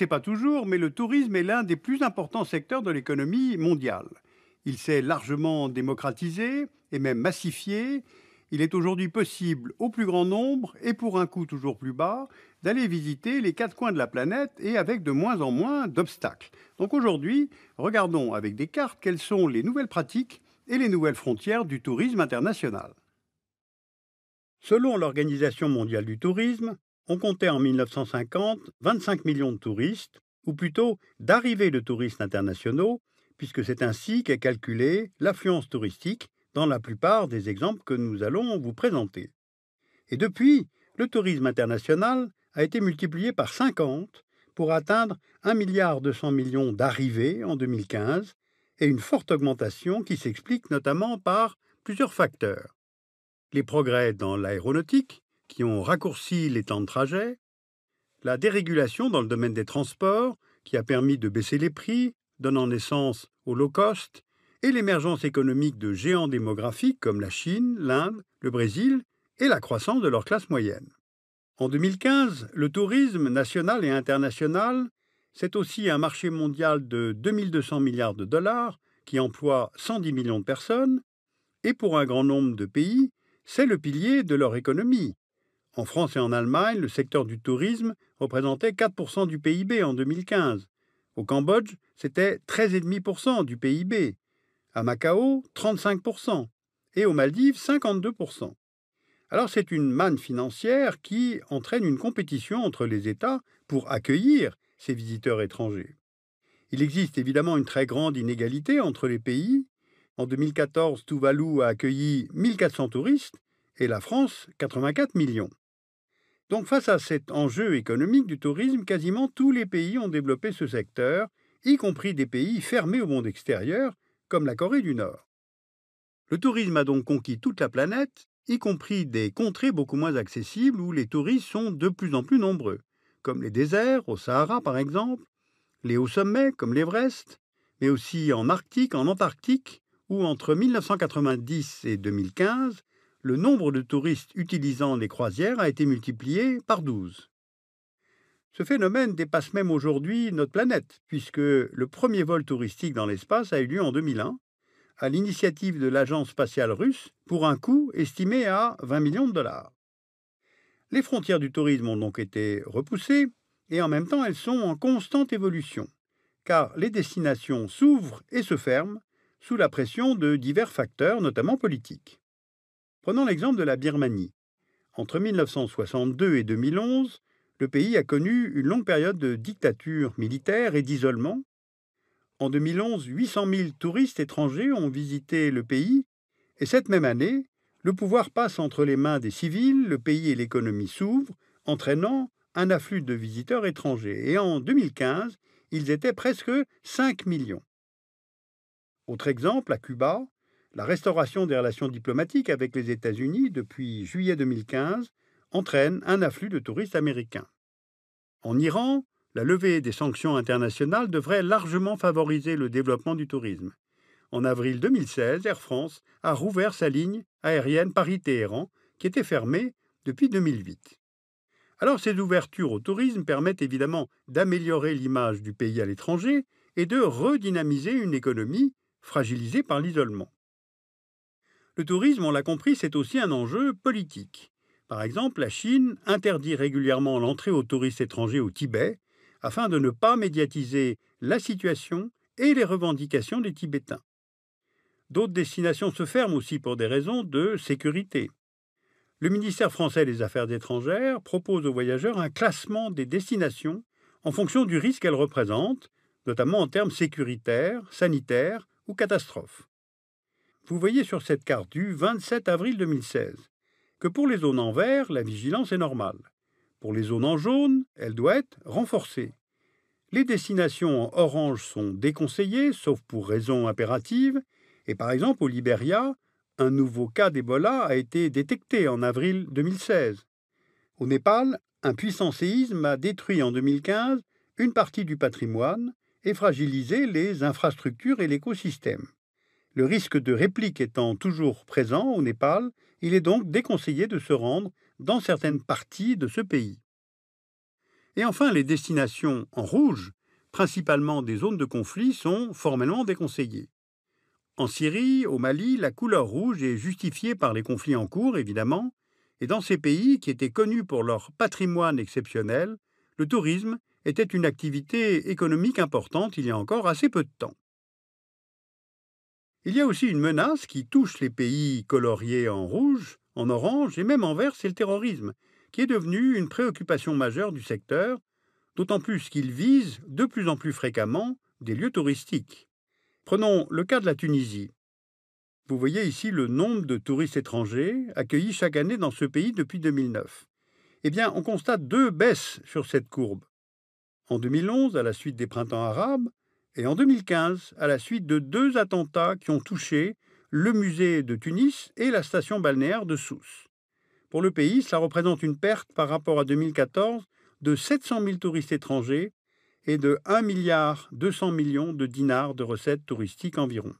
le pas toujours, mais le tourisme est l'un des plus importants secteurs de l'économie mondiale. Il s'est largement démocratisé et même massifié. Il est aujourd'hui possible au plus grand nombre, et pour un coût toujours plus bas, d'aller visiter les quatre coins de la planète et avec de moins en moins d'obstacles. Donc aujourd'hui, regardons avec des cartes quelles sont les nouvelles pratiques et les nouvelles frontières du tourisme international. Selon l'Organisation mondiale du tourisme, on comptait en 1950 25 millions de touristes, ou plutôt d'arrivées de touristes internationaux, puisque c'est ainsi qu'est calculée l'affluence touristique dans la plupart des exemples que nous allons vous présenter. Et depuis, le tourisme international a été multiplié par 50 pour atteindre 1,2 milliard millions d'arrivées en 2015 et une forte augmentation qui s'explique notamment par plusieurs facteurs. Les progrès dans l'aéronautique, qui ont raccourci les temps de trajet, la dérégulation dans le domaine des transports, qui a permis de baisser les prix, donnant naissance au low cost, et l'émergence économique de géants démographiques comme la Chine, l'Inde, le Brésil, et la croissance de leur classe moyenne. En 2015, le tourisme national et international, c'est aussi un marché mondial de 2200 milliards de dollars qui emploie 110 millions de personnes, et pour un grand nombre de pays, c'est le pilier de leur économie, en France et en Allemagne, le secteur du tourisme représentait 4% du PIB en 2015. Au Cambodge, c'était 13,5% du PIB. À Macao, 35%. Et aux Maldives, 52%. Alors c'est une manne financière qui entraîne une compétition entre les États pour accueillir ces visiteurs étrangers. Il existe évidemment une très grande inégalité entre les pays. En 2014, Tuvalu a accueilli 1400 touristes et la France 84 millions. Donc face à cet enjeu économique du tourisme, quasiment tous les pays ont développé ce secteur, y compris des pays fermés au monde extérieur, comme la Corée du Nord. Le tourisme a donc conquis toute la planète, y compris des contrées beaucoup moins accessibles où les touristes sont de plus en plus nombreux, comme les déserts au Sahara par exemple, les hauts sommets comme l'Everest, mais aussi en Arctique, en Antarctique, où entre 1990 et 2015, le nombre de touristes utilisant les croisières a été multiplié par 12. Ce phénomène dépasse même aujourd'hui notre planète, puisque le premier vol touristique dans l'espace a eu lieu en 2001, à l'initiative de l'agence spatiale russe, pour un coût estimé à 20 millions de dollars. Les frontières du tourisme ont donc été repoussées, et en même temps elles sont en constante évolution, car les destinations s'ouvrent et se ferment sous la pression de divers facteurs, notamment politiques. Prenons l'exemple de la Birmanie. Entre 1962 et 2011, le pays a connu une longue période de dictature militaire et d'isolement. En 2011, 800 000 touristes étrangers ont visité le pays, et cette même année, le pouvoir passe entre les mains des civils, le pays et l'économie s'ouvrent, entraînant un afflux de visiteurs étrangers, et en 2015, ils étaient presque 5 millions. Autre exemple, à Cuba, la restauration des relations diplomatiques avec les États-Unis depuis juillet 2015 entraîne un afflux de touristes américains. En Iran, la levée des sanctions internationales devrait largement favoriser le développement du tourisme. En avril 2016, Air France a rouvert sa ligne aérienne Paris-Téhéran, qui était fermée depuis 2008. Alors ces ouvertures au tourisme permettent évidemment d'améliorer l'image du pays à l'étranger et de redynamiser une économie fragilisée par l'isolement. Le tourisme, on l'a compris, c'est aussi un enjeu politique. Par exemple, la Chine interdit régulièrement l'entrée aux touristes étrangers au Tibet afin de ne pas médiatiser la situation et les revendications des Tibétains. D'autres destinations se ferment aussi pour des raisons de sécurité. Le ministère français des Affaires étrangères propose aux voyageurs un classement des destinations en fonction du risque qu'elles représentent, notamment en termes sécuritaires, sanitaires ou catastrophes vous voyez sur cette carte du 27 avril 2016 que pour les zones en vert, la vigilance est normale. Pour les zones en jaune, elle doit être renforcée. Les destinations en orange sont déconseillées, sauf pour raisons impératives, et par exemple au Liberia, un nouveau cas d'Ebola a été détecté en avril 2016. Au Népal, un puissant séisme a détruit en 2015 une partie du patrimoine et fragilisé les infrastructures et l'écosystème. Le risque de réplique étant toujours présent au Népal, il est donc déconseillé de se rendre dans certaines parties de ce pays. Et enfin, les destinations en rouge, principalement des zones de conflit, sont formellement déconseillées. En Syrie, au Mali, la couleur rouge est justifiée par les conflits en cours, évidemment, et dans ces pays qui étaient connus pour leur patrimoine exceptionnel, le tourisme était une activité économique importante il y a encore assez peu de temps. Il y a aussi une menace qui touche les pays coloriés en rouge, en orange et même en vert, c'est le terrorisme, qui est devenu une préoccupation majeure du secteur, d'autant plus qu'il vise de plus en plus fréquemment des lieux touristiques. Prenons le cas de la Tunisie. Vous voyez ici le nombre de touristes étrangers accueillis chaque année dans ce pays depuis 2009. Eh bien, on constate deux baisses sur cette courbe. En 2011, à la suite des printemps arabes, et en 2015 à la suite de deux attentats qui ont touché le musée de Tunis et la station balnéaire de Sousse. Pour le pays, cela représente une perte par rapport à 2014 de 700 000 touristes étrangers et de 1 milliard millions de dinars de recettes touristiques environ.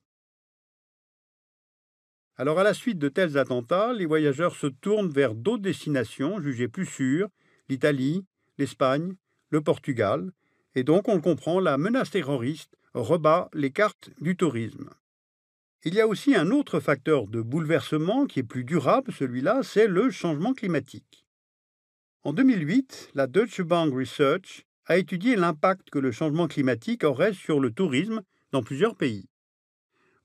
Alors à la suite de tels attentats, les voyageurs se tournent vers d'autres destinations jugées plus sûres, l'Italie, l'Espagne, le Portugal, et donc, on le comprend, la menace terroriste rebat les cartes du tourisme. Il y a aussi un autre facteur de bouleversement qui est plus durable, celui-là, c'est le changement climatique. En 2008, la Deutsche Bank Research a étudié l'impact que le changement climatique aurait sur le tourisme dans plusieurs pays.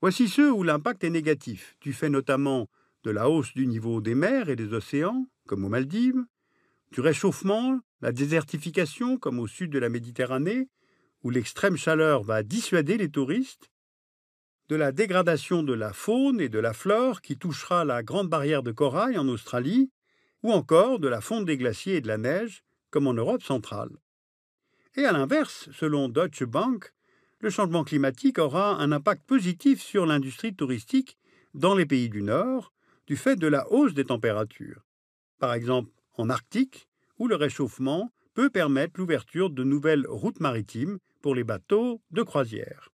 Voici ceux où l'impact est négatif, du fait notamment de la hausse du niveau des mers et des océans, comme aux Maldives, du réchauffement la désertification, comme au sud de la Méditerranée, où l'extrême chaleur va dissuader les touristes, de la dégradation de la faune et de la flore qui touchera la grande barrière de corail en Australie, ou encore de la fonte des glaciers et de la neige, comme en Europe centrale. Et à l'inverse, selon Deutsche Bank, le changement climatique aura un impact positif sur l'industrie touristique dans les pays du Nord, du fait de la hausse des températures. Par exemple, en Arctique, où le réchauffement peut permettre l'ouverture de nouvelles routes maritimes pour les bateaux de croisière.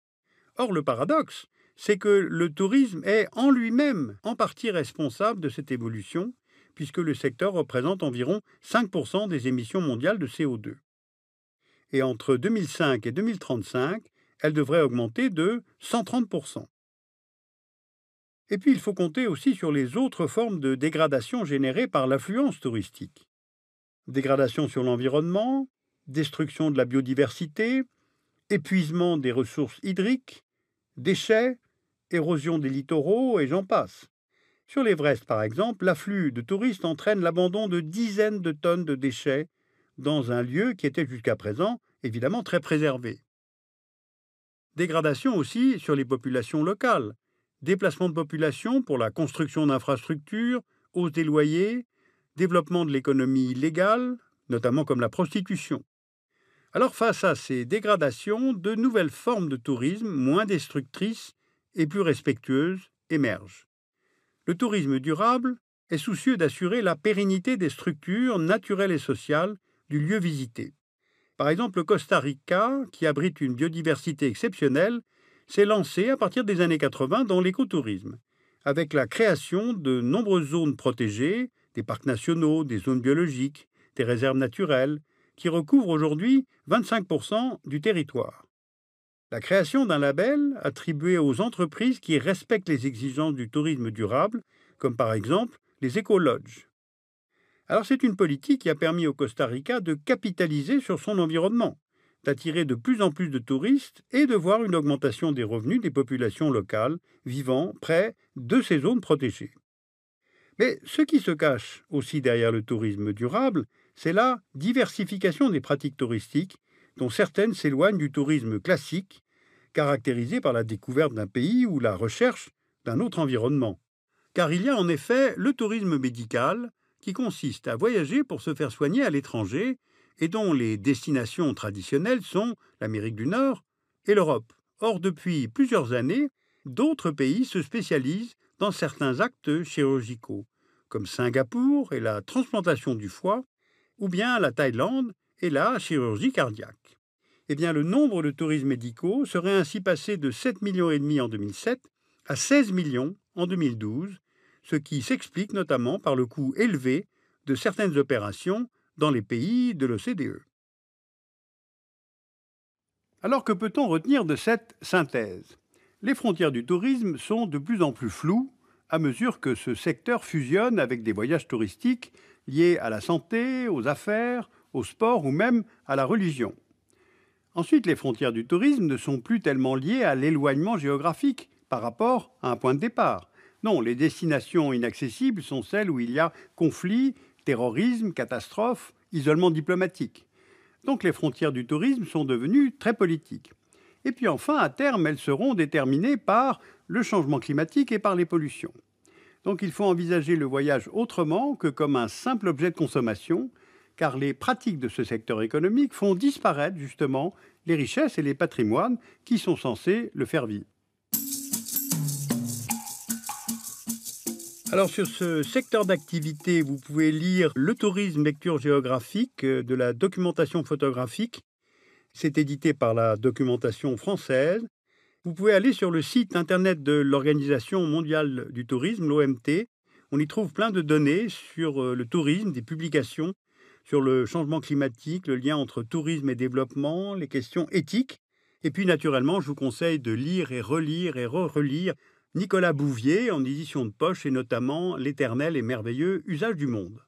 Or, le paradoxe, c'est que le tourisme est en lui-même en partie responsable de cette évolution, puisque le secteur représente environ 5% des émissions mondiales de CO2. Et entre 2005 et 2035, elle devrait augmenter de 130%. Et puis il faut compter aussi sur les autres formes de dégradation générées par l'affluence touristique dégradation sur l'environnement, destruction de la biodiversité, épuisement des ressources hydriques, déchets, érosion des littoraux et j'en passe. Sur l'Everest, par exemple, l'afflux de touristes entraîne l'abandon de dizaines de tonnes de déchets dans un lieu qui était jusqu'à présent évidemment très préservé. Dégradation aussi sur les populations locales. Déplacement de population pour la construction d'infrastructures, hausse des loyers, développement de l'économie illégale, notamment comme la prostitution. Alors face à ces dégradations, de nouvelles formes de tourisme moins destructrices et plus respectueuses émergent. Le tourisme durable est soucieux d'assurer la pérennité des structures naturelles et sociales du lieu visité. Par exemple, le Costa Rica, qui abrite une biodiversité exceptionnelle, s'est lancé à partir des années 80 dans l'écotourisme, avec la création de nombreuses zones protégées des parcs nationaux, des zones biologiques, des réserves naturelles, qui recouvrent aujourd'hui 25% du territoire. La création d'un label attribué aux entreprises qui respectent les exigences du tourisme durable, comme par exemple les eco-lodges. Alors c'est une politique qui a permis au Costa Rica de capitaliser sur son environnement, d'attirer de plus en plus de touristes et de voir une augmentation des revenus des populations locales vivant près de ces zones protégées. Mais ce qui se cache aussi derrière le tourisme durable, c'est la diversification des pratiques touristiques, dont certaines s'éloignent du tourisme classique, caractérisé par la découverte d'un pays ou la recherche d'un autre environnement. Car il y a en effet le tourisme médical, qui consiste à voyager pour se faire soigner à l'étranger, et dont les destinations traditionnelles sont l'Amérique du Nord et l'Europe. Or, depuis plusieurs années, d'autres pays se spécialisent dans certains actes chirurgicaux, comme Singapour et la transplantation du foie, ou bien la Thaïlande et la chirurgie cardiaque. Eh bien, le nombre de touristes médicaux serait ainsi passé de 7,5 millions en 2007 à 16 millions en 2012, ce qui s'explique notamment par le coût élevé de certaines opérations dans les pays de l'OCDE. Alors que peut-on retenir de cette synthèse les frontières du tourisme sont de plus en plus floues à mesure que ce secteur fusionne avec des voyages touristiques liés à la santé, aux affaires, au sport ou même à la religion. Ensuite, les frontières du tourisme ne sont plus tellement liées à l'éloignement géographique par rapport à un point de départ. Non, les destinations inaccessibles sont celles où il y a conflit, terrorisme, catastrophe, isolement diplomatique. Donc les frontières du tourisme sont devenues très politiques. Et puis enfin, à terme, elles seront déterminées par le changement climatique et par les pollutions. Donc il faut envisager le voyage autrement que comme un simple objet de consommation, car les pratiques de ce secteur économique font disparaître justement les richesses et les patrimoines qui sont censés le faire vivre. Alors sur ce secteur d'activité, vous pouvez lire le tourisme lecture géographique, euh, de la documentation photographique c'est édité par la documentation française. Vous pouvez aller sur le site internet de l'Organisation mondiale du tourisme, l'OMT. On y trouve plein de données sur euh, le tourisme, des publications sur le changement climatique, le lien entre tourisme et développement, les questions éthiques. Et puis naturellement, je vous conseille de lire et relire et relire Nicolas Bouvier en édition de poche et notamment L'éternel et merveilleux usage du monde.